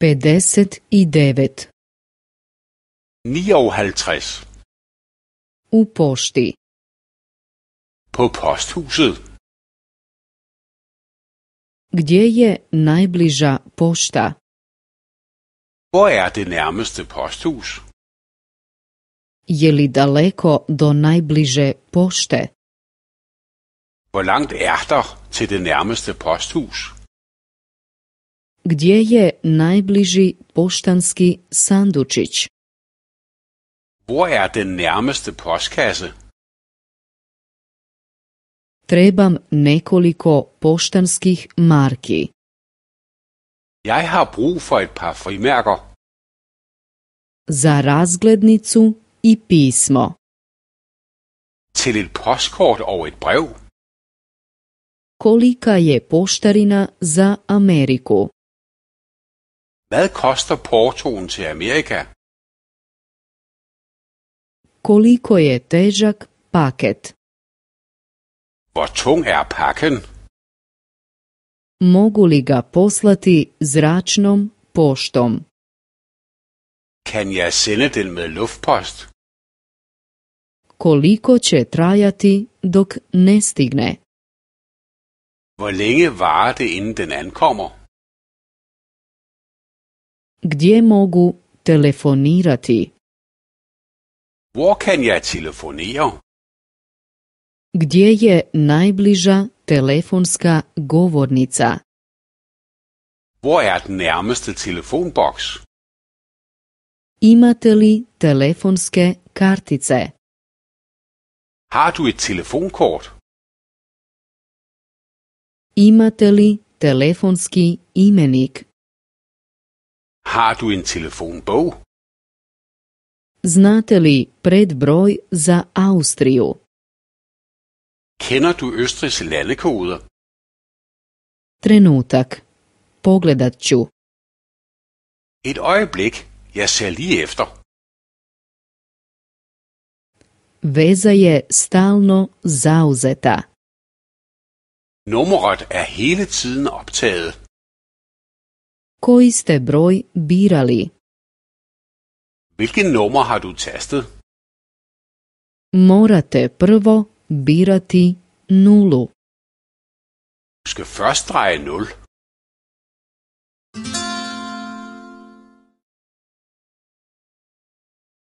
59. 59. U pošti. På posthuset. Gdje je najbliža pošta? Hvor er det nærmeste posthus? Je li daleko do najbliže pošte? Hvor langt er der til det nærmeste posthus? Gdje je najbliži poštanski sandučić? Er den Trebam nekoliko poštanskih marki. har brug for Za razglednicu i pismo. postkort Kolika je poštarina za Ameriku? Hvad koster portoen til Amerika? Koliko je težak paket? Hvor tung er pakken? Mogu li ga poslati zračnom poštom? Kan jeg sende den med luftpost? Koliko će trajati dok ne stigne? Hvor længe varer det inden den ankommer? Gdje mogu telefonirati? Wo kan ja telefonieren? Gdje je najbliža telefonska govornica? Wo er den nærmeste telefonbox? Imate li telefonske kartice? Har du et telefonkort? Imate li telefonski imenik? Har du en telefonbog? Znate li predbroj za Austriju? Kender du Østrigs landekoder? Trenutak. Pogledat ću. Et øjeblik. Jeg ser lige efter. Veza je stalno zauzeta. Nummeret er hele tiden optaget. koji ste broj birali. Hvilken nummer har du tastet? Morate prvo birati nulu. Du skal først dreje 0.